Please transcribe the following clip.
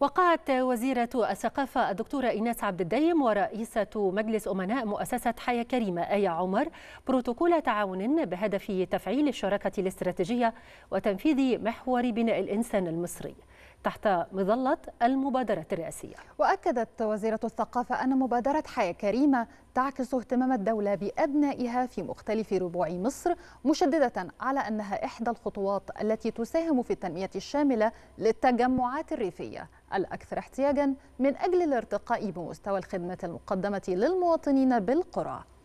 وقعت وزيرة الثقافة الدكتورة إيناس عبد الديم ورئيسة مجلس أمناء مؤسسة حياة كريمة آية عمر بروتوكول تعاون بهدف تفعيل الشراكة الاستراتيجية وتنفيذ محور بناء الإنسان المصري تحت مظلة المبادرة الرئاسية وأكدت وزيرة الثقافة أن مبادرة حياة كريمة تعكس اهتمام الدولة بأبنائها في مختلف ربوع مصر مشددة على أنها إحدى الخطوات التي تساهم في التنمية الشاملة للتجمعات الريفية الأكثر احتياجا من أجل الارتقاء بمستوى الخدمة المقدمة للمواطنين بالقرى